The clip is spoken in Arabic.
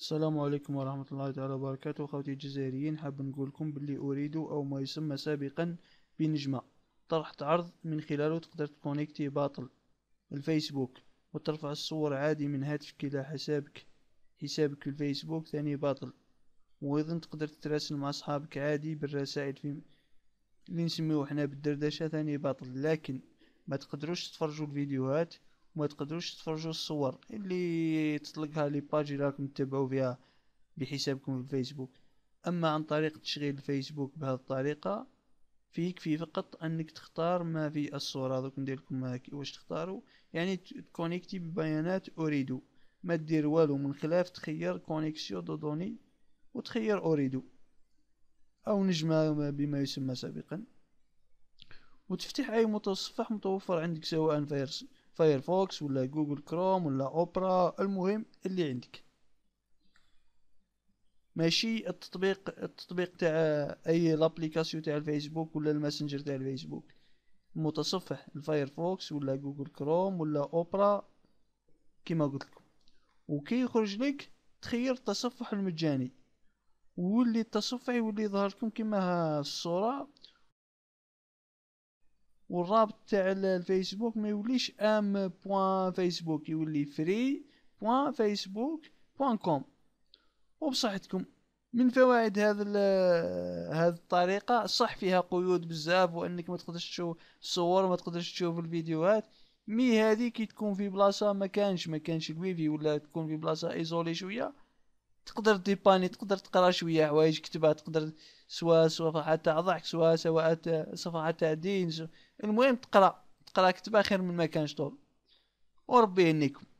السلام عليكم ورحمة الله تعالى وبركاته أخوتي الجزائريين حاب نقول لكم باللي أريد أو ما يسمى سابقا بنجمة طرحت عرض من خلاله تقدر تكونيكتي باطل الفيسبوك وترفع الصور عادي من هاتفك إلى حسابك حسابك في الفيسبوك ثاني باطل وأيضا تقدر تتراسل مع أصحابك عادي بالرسائل في اللي نسميه احنا بالدردشة ثاني باطل لكن ما تقدروش تفرجوا الفيديوهات وما تقدروش تفرجوا الصور اللي تطلقها لي باج راكم تتبعوا فيها بحسابكم في الفيسبوك اما عن طريق تشغيل الفيسبوك بهذه الطريقه فيكفي فقط انك تختار ما في الصوره دوك ندير لكم واش تختاروا يعني تكونيكتي ببيانات اريدو ما دير والو من خلاف تخير كونيكسيون دو دوني وتخير اريدو او نجمة بما يسمى سابقا وتفتح اي متصفح متوفر عندك سواء فيرس فايرفوكس ولا جوجل كروم ولا اوبرا المهم اللي عندك ماشي التطبيق التطبيق تاع اي لابليكاسيون تاع الفيسبوك ولا الماسنجر تاع الفيسبوك المتصفح الفايرفوكس ولا جوجل كروم ولا اوبرا كما قلت لكم وكي يخرج لك تخير التصفح المجاني واللي التصفح يولي يظهر لكم كما الصوره والرابط تاع الفيسبوك ما يوليش ام بوان فيسبوك يولي فري بوان فيسبوك بوان كوم وبصحتكم من فوائد هذا هذه الطريقه صح فيها قيود بزاف وانك ما تقدرش تشوف الصور ما تقدرش تشوف الفيديوهات مي هذه كي تكون في بلاصه ما كانش ما كانش الويفي ولا تكون في بلاصه ايزولي شويه تقدر ديباني تقدر تقرا شويه حوايج كتبها تقدر سواء صفحات ضحك سواء سواء صفحات دين المهم تقرا تقرا كتبها خير من ما كانش طول وربي يهنيكم